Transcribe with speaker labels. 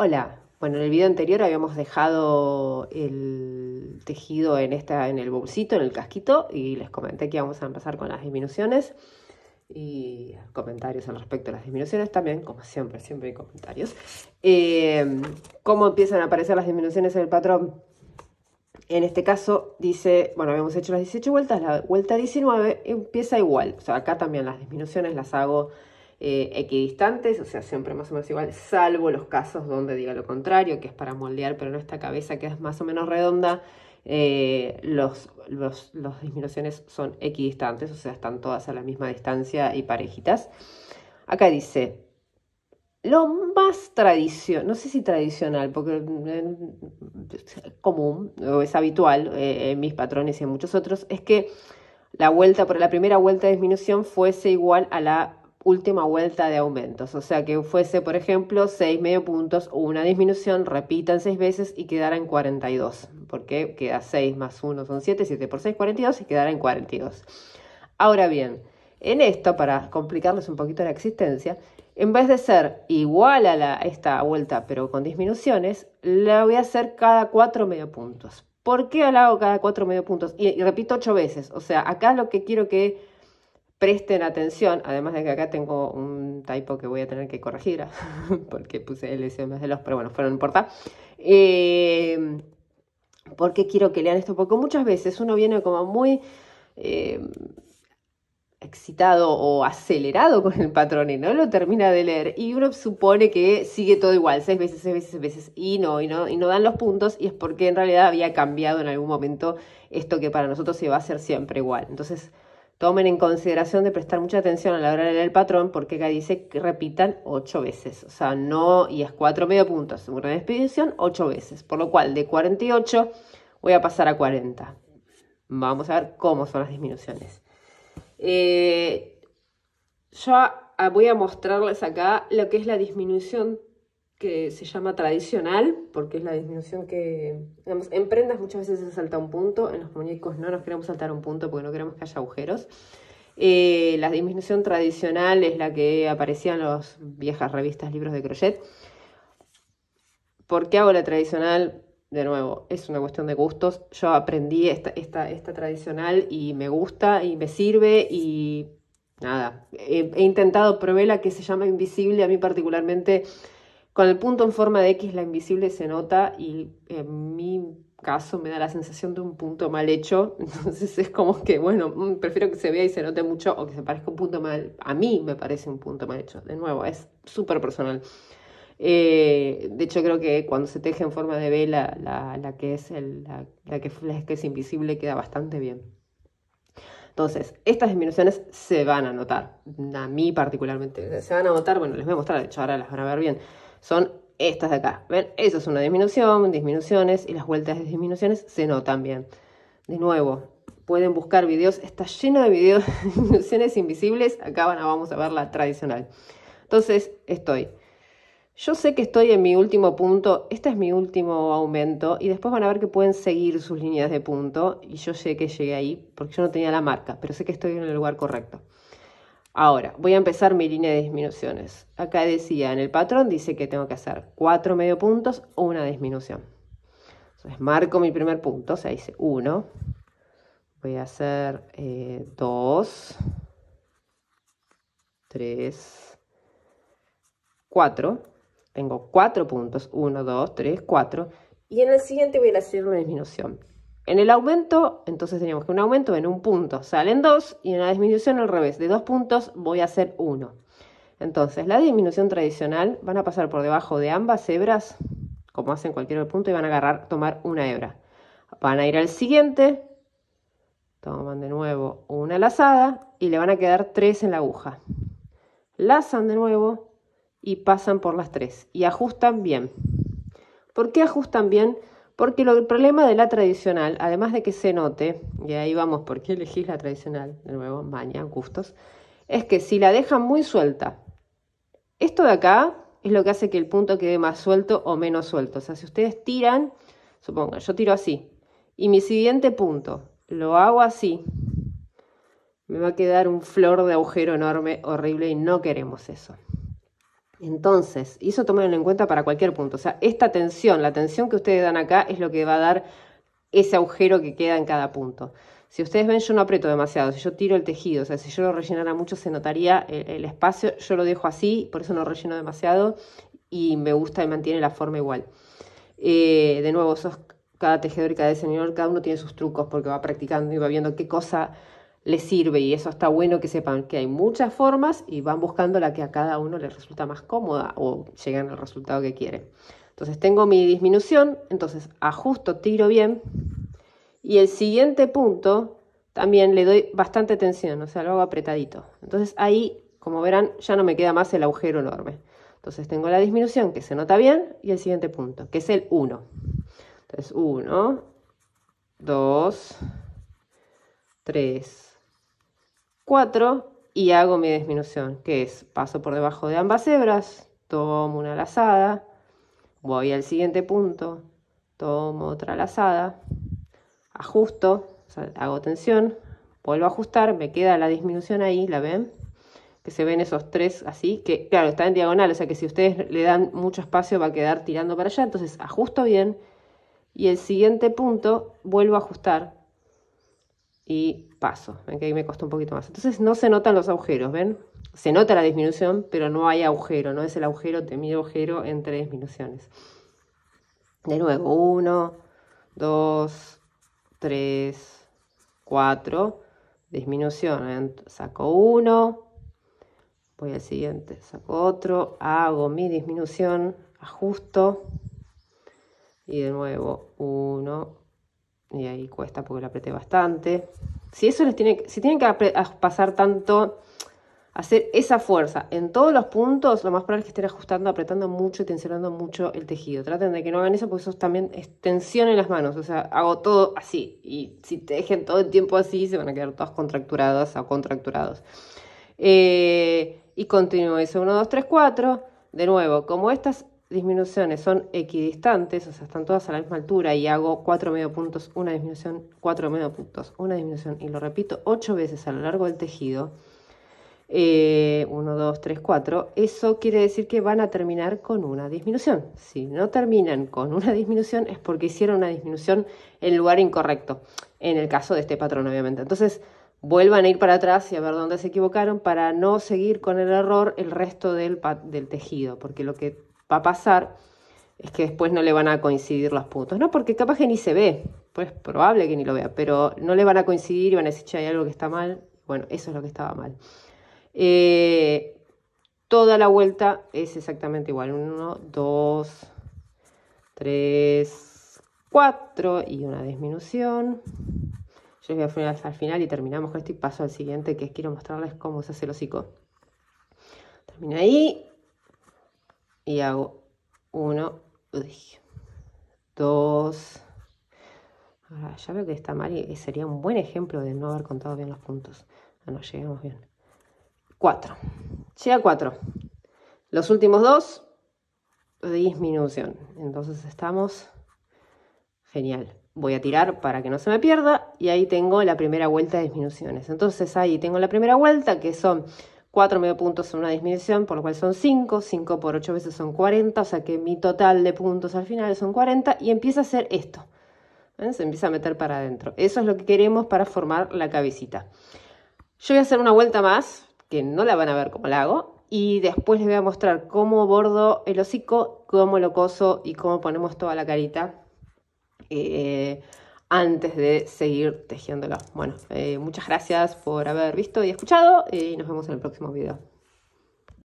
Speaker 1: Hola, bueno, en el video anterior habíamos dejado el tejido en, esta, en el bolsito, en el casquito, y les comenté que íbamos a empezar con las disminuciones y comentarios al respecto de las disminuciones también, como siempre, siempre hay comentarios. Em, ¿Cómo empiezan a aparecer las disminuciones en el patrón? En este caso dice, bueno, habíamos hecho las 18 vueltas, la vuelta 19 empieza igual, o sea, acá también las disminuciones las hago eh, equidistantes, o sea, siempre más o menos igual, salvo los casos donde diga lo contrario, que es para moldear, pero esta cabeza que es más o menos redonda, eh, los, los, disminuciones son equidistantes, o sea, están todas a la misma distancia y parejitas. Acá dice, lo más tradicional, no sé si tradicional, porque es eh, común o es habitual eh, en mis patrones y en muchos otros, es que la vuelta, por la primera vuelta de disminución fuese igual a la última vuelta de aumentos, o sea que fuese, por ejemplo, 6 medio puntos o una disminución, repitan 6 veces y quedara en 42, porque queda 6 más 1 son 7, 7 por 6, 42 y quedará en 42. Ahora bien, en esto, para complicarles un poquito la existencia, en vez de ser igual a esta vuelta pero con disminuciones, la voy a hacer cada 4 medio puntos. ¿Por qué la hago cada 4 medio puntos? Y, y repito 8 veces, o sea, acá lo que quiero que presten atención, además de que acá tengo un typo que voy a tener que corregir, porque puse el en de los, pero bueno, fueron no importa. Eh, ¿Por qué quiero que lean esto? Porque muchas veces uno viene como muy eh, excitado o acelerado con el patrón y no lo termina de leer y uno supone que sigue todo igual, seis veces, seis veces, seis veces y no, y no, y no dan los puntos y es porque en realidad había cambiado en algún momento esto que para nosotros se va a hacer siempre igual. Entonces, Tomen en consideración de prestar mucha atención a la hora de el patrón, porque acá dice que repitan ocho veces. O sea, no, y es cuatro medio puntos, una una expedición, ocho veces. Por lo cual, de 48 voy a pasar a 40. Vamos a ver cómo son las disminuciones. Eh, yo voy a mostrarles acá lo que es la disminución que se llama tradicional, porque es la disminución que, digamos, en prendas muchas veces se salta un punto, en los muñecos no nos queremos saltar un punto porque no queremos que haya agujeros. Eh, la disminución tradicional es la que aparecía en las viejas revistas, libros de crochet. ¿Por qué hago la tradicional? De nuevo, es una cuestión de gustos. Yo aprendí esta, esta, tradicional y me gusta y me sirve y nada. He, intentado, probé la que se llama invisible. A mí particularmente con el punto en forma de X la invisible se nota y en mi caso me da la sensación de un punto mal hecho, entonces es como que, bueno, mm, prefiero que se vea y se note mucho o que se parezca un punto mal, a mí me parece un punto mal hecho, de nuevo, es súper personal. Eh, de hecho, creo que cuando se teje en forma de B, la, que, es la, que, la que es invisible queda bastante bien. Entonces, estas disminuciones se van a notar. A mí particularmente se van a notar, bueno, les voy a mostrar, de hecho ahora las van a ver bien son estas de acá. ¿Ven? Eso es una disminución, disminuciones y las vueltas de disminuciones se notan bien. De nuevo, pueden buscar videos, está lleno de videos de disminuciones invisibles, acá a, vamos a ver la tradicional. Entonces, estoy. Yo sé que estoy en mi último punto, este es mi último aumento y después van a ver que pueden seguir sus líneas de punto y yo sé que llegué ahí porque yo no tenía la marca, pero sé que estoy en el lugar correcto. Ahora, voy a empezar mi línea de disminuciones. Acá decía, en el patrón dice que tengo que hacer cuatro medio puntos o una disminución. Entonces marco mi primer punto, o sea, hice 1. Voy a hacer 2, 3, 4. Tengo 4 puntos, 1, 2, 3, 4. Y en el siguiente voy a hacer una disminución. En el aumento, entonces teníamos que un aumento en un punto salen dos y en la disminución al revés, de dos puntos voy a hacer uno. Entonces, la disminución tradicional van a pasar por debajo de ambas hebras, como hacen cualquier otro punto, y van a agarrar, tomar una hebra. Van a ir al siguiente, toman de nuevo una lazada y le van a quedar tres en la aguja. Lazan de nuevo y pasan por las tres y ajustan bien. ¿Por qué ajustan bien? Porque el problema de la tradicional, además de que se note, y ahí vamos, ¿por qué elegís la tradicional? De nuevo, maña, gustos, es que si la dejan muy suelta, esto de acá es lo que hace que el punto quede más suelto o menos suelto. O sea, si ustedes tiran, supongan, yo tiro así, y mi siguiente punto lo hago así, me va a quedar un flor de agujero enorme, horrible, y no queremos eso. Entonces, y eso tomarlo en cuenta para cualquier punto. O sea, esta tensión, la tensión que ustedes dan acá es lo que va a dar ese agujero que queda en cada punto. Si ustedes ven, yo no aprieto demasiado, si yo tiro el tejido, o sea, si yo lo rellenara mucho se notaría el, espacio, yo lo dejo así, por eso no relleno demasiado y me gusta y mantiene la forma igual. Eh, de nuevo, sos cada tejedor y cada diseñador, cada uno tiene sus trucos porque va practicando y va viendo qué cosa le sirve y eso está bueno que sepan que hay muchas formas y van buscando la que a cada uno le resulta más cómoda o llegan al resultado que quieren. Entonces tengo mi disminución, entonces ajusto, tiro bien y el siguiente punto también le doy bastante tensión, o sea, lo hago apretadito. Entonces ahí, como verán, ya no me queda más el agujero enorme. Entonces tengo la disminución que se nota bien y el siguiente punto, que es el 1. Entonces 1, 2, 3, 4 y hago mi disminución, que es paso por debajo de ambas hebras, tomo una lazada, voy al siguiente punto, tomo otra lazada, ajusto, hago tensión, vuelvo a ajustar, me queda la disminución ahí, ¿la ven? Que se ven esos tres así, que claro, está en diagonal, o sea que si ustedes le dan mucho espacio va a quedar tirando para allá, entonces ajusto bien y el siguiente punto vuelvo a ajustar y paso. ¿ven? Que ahí me costó un poquito más. Entonces no se notan los agujeros, ¿ven? Se nota la disminución, pero no hay agujero, no es el agujero, temido agujero entre disminuciones. De nuevo, Uno. Dos. Tres. Cuatro. disminución. Saco uno. voy al siguiente, saco otro, hago mi disminución, ajusto. Y de nuevo, uno y ahí cuesta porque lo apreté bastante. Si eso les tiene, si tienen que pasar tanto, hacer esa fuerza en todos los puntos, lo más probable es que estén ajustando, apretando mucho y tensionando mucho el tejido. Traten de que no hagan eso porque eso también es tensión en las manos. O sea, hago todo así. Y si te dejen todo el tiempo así, se van a quedar todas contracturadas o contracturados. Eh, y continúo eso, Uno, 2, 3, 4. De nuevo, como estas disminuciones son equidistantes, o sea, están todas a la misma altura y hago cuatro medio puntos, una disminución, cuatro medio puntos, una disminución y lo repito ocho veces a lo largo del tejido, 1, 2, 3, 4, eso quiere decir que van a terminar con una disminución. Si no terminan con una disminución es porque hicieron una disminución en el lugar incorrecto, en el caso de este patrón obviamente. Entonces, vuelvan a ir para atrás y a ver dónde se equivocaron para no seguir con el error el resto del tejido, porque lo que va a pasar es que después no le van a coincidir los puntos, ¿no? Porque capaz que ni se ve, pues probable que ni lo vea, pero no le van a coincidir y van a decir, hay algo que está mal. Bueno, eso es lo que estaba mal. Eh, toda la vuelta es exactamente igual. 1, 2, 3, 4 y una disminución. Yo voy a al final y terminamos con esto y paso al siguiente, que es quiero mostrarles cómo se hace el hocico. Termina ahí y hago uno dos Ahora ya veo que está mal y sería un buen ejemplo de no haber contado bien los puntos. Ah, no, no llegamos bien. cuatro Llega cuatro Los últimos dos, disminución. Entonces estamos genial. Voy a tirar para que no se me pierda y ahí tengo la primera vuelta de disminuciones. Entonces ahí tengo la primera vuelta que son 4 medio puntos son una disminución, por lo cual son 5, 5 por 8 veces son 40, o sea que mi total de puntos al final son 40 y empieza a hacer esto. ¿eh? Se empieza a meter para adentro. Eso es lo que queremos para formar la cabecita. Yo voy a hacer una vuelta más, que no la van a ver cómo la hago, y después les voy a mostrar cómo bordo el hocico, cómo lo coso y cómo ponemos toda la carita. Eh, antes de seguir tejiéndolo. Bueno, eh, muchas gracias por haber visto y escuchado y nos vemos en el próximo video.